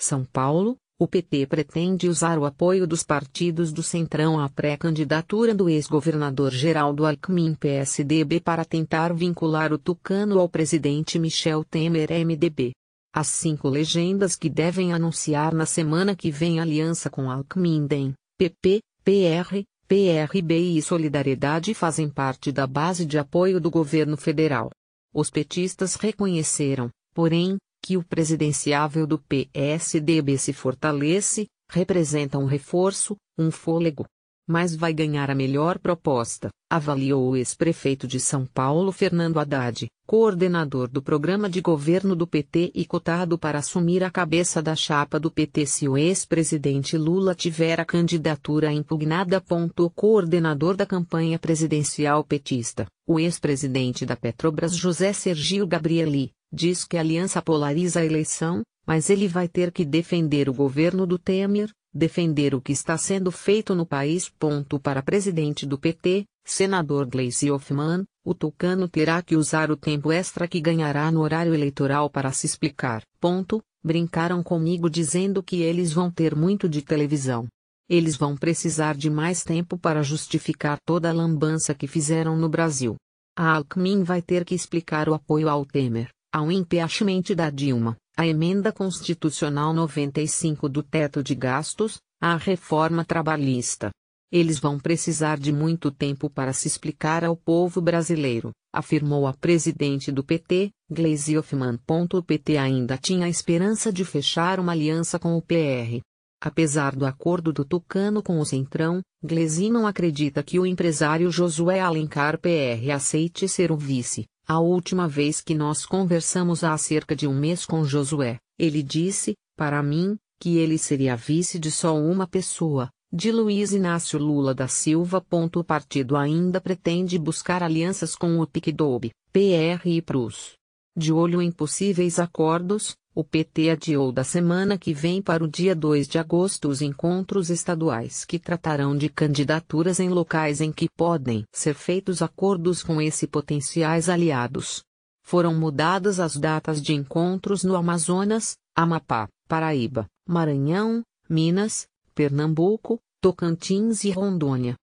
São Paulo, o PT pretende usar o apoio dos partidos do Centrão à pré-candidatura do ex-governador Geraldo Alckmin PSDB para tentar vincular o Tucano ao presidente Michel Temer MDB. As cinco legendas que devem anunciar na semana que vem aliança com Alckmin DEM, PP, PR, PRB e Solidariedade fazem parte da base de apoio do governo federal. Os petistas reconheceram, porém, que o presidenciável do PSDB se fortalece, representa um reforço, um fôlego. Mas vai ganhar a melhor proposta, avaliou o ex-prefeito de São Paulo Fernando Haddad, coordenador do programa de governo do PT e cotado para assumir a cabeça da chapa do PT se o ex-presidente Lula tiver a candidatura impugnada. O coordenador da campanha presidencial petista, o ex-presidente da Petrobras José Sergio Gabrieli, Diz que a aliança polariza a eleição, mas ele vai ter que defender o governo do Temer, defender o que está sendo feito no país. Ponto para presidente do PT, senador Gleisi Hoffmann, o tucano terá que usar o tempo extra que ganhará no horário eleitoral para se explicar. Ponto, brincaram comigo dizendo que eles vão ter muito de televisão. Eles vão precisar de mais tempo para justificar toda a lambança que fizeram no Brasil. A Alckmin vai ter que explicar o apoio ao Temer. Ao impeachment da Dilma, a emenda constitucional 95 do teto de gastos, à reforma trabalhista. Eles vão precisar de muito tempo para se explicar ao povo brasileiro, afirmou a presidente do PT, Gleisi Hoffmann. O PT ainda tinha a esperança de fechar uma aliança com o PR. Apesar do acordo do Tucano com o Centrão, Gleisi não acredita que o empresário Josué Alencar PR aceite ser o vice, a última vez que nós conversamos há cerca de um mês com Josué, ele disse, para mim, que ele seria vice de só uma pessoa, de Luiz Inácio Lula da Silva. O partido ainda pretende buscar alianças com o PICDOB, PR e PRUS. De olho em possíveis acordos, o PT adiou da semana que vem para o dia 2 de agosto os encontros estaduais que tratarão de candidaturas em locais em que podem ser feitos acordos com esse potenciais aliados. Foram mudadas as datas de encontros no Amazonas, Amapá, Paraíba, Maranhão, Minas, Pernambuco, Tocantins e Rondônia.